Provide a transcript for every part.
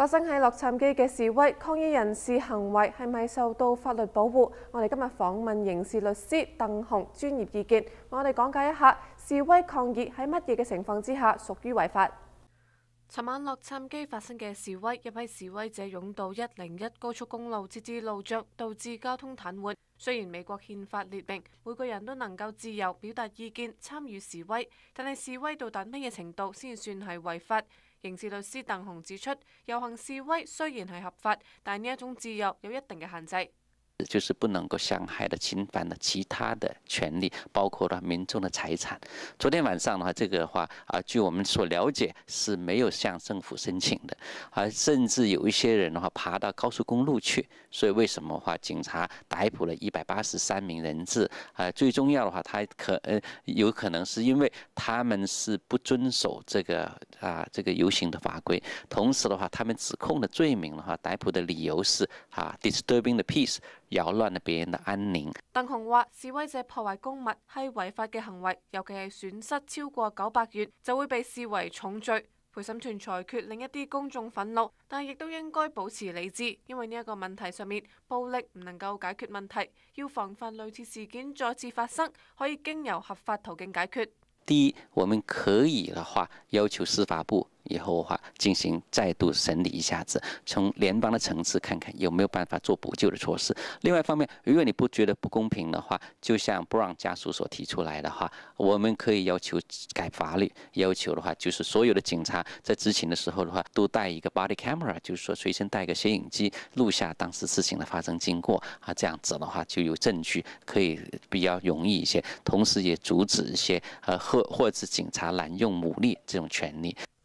發生喺洛杉磯嘅示威，抗議人士行為係咪受到法律保護？我哋今日訪問刑事律師鄧雄專業意見，我哋講解一下示威抗議喺乜嘢嘅情況之下屬於違法。昨晚洛杉磯發生嘅示威，一批示威者擁到一零一高速公路，導置路障，導致交通癱瘓。雖然美國憲法列明每個人都能夠自由表達意見，參與示威，但係示威到達乜嘢程度先算係違法？刑事律師鄧雄指出，遊行示威雖然係合法，但呢一種自由有一定嘅限制。就是不能够伤害的、侵犯的其他的权利，包括了民众的财产。昨天晚上的话，这个的话啊，据我们所了解是没有向政府申请的，而甚至有一些人的话爬到高速公路去。所以为什么话警察逮捕了一百八十三名人质？啊，最重要的话，他可呃有可能是因为他们是不遵守这个啊这个游行的法规。同时的话，他们指控的罪名的话，逮捕的理由是啊，disturbing the peace。扰乱了别人的安宁。邓雄话：示威者破坏公物系违法嘅行为，尤其系损失超过九百元就会被视为重罪。陪审团裁决令一啲公众愤怒，但亦都应该保持理智，因为呢一个问题上面暴力唔能够解决问题。要防范类似事件再次发生，可以经由合法途径解决。第一，我们可以嘅话要求司法部。以后的话，进行再度审理一下子，从联邦的层次看看有没有办法做补救的措施。另外一方面，如果你不觉得不公平的话，就像布朗家属所提出来的话，我们可以要求改法律。要求的话，就是所有的警察在执勤的时候的话，都带一个 body camera，就是说随身带个摄影机，录下当时事情的发生经过啊。这样子的话，就有证据可以比较容易一些，同时也阻止一些呃或或者是警察滥用武力这种权利。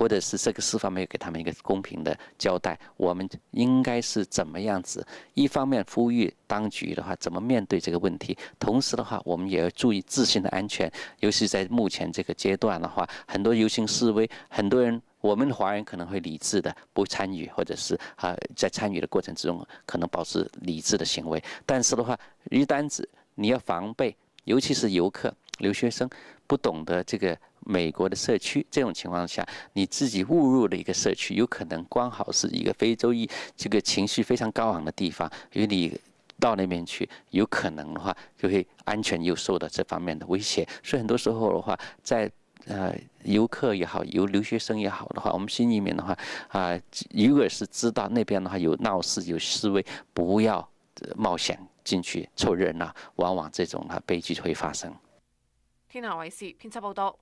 或者是这个司法没有给他们一个公平的交代，我们应该是怎么样子？一方面呼吁当局的话，怎么面对这个问题？同时的话，我们也要注意自身的安全，尤其在目前这个阶段的话，很多游行示威，很多人，我们华人可能会理智的不参与，或者是啊，在参与的过程之中，可能保持理智的行为。但是的话，一单子你要防备，尤其是游客。留学生不懂得这个美国的社区，这种情况下，你自己误入了一个社区，有可能刚好是一个非洲裔，这个情绪非常高昂的地方，因为你到那边去，有可能的话就会安全又受到这方面的威胁。所以很多时候的话，在呃游客也好，有留学生也好的话，我们心里面的话啊，如果是知道那边的话有闹事、有示威，不要冒险进去凑热闹，往往这种啊悲剧会发生。天下卫视编辑报道。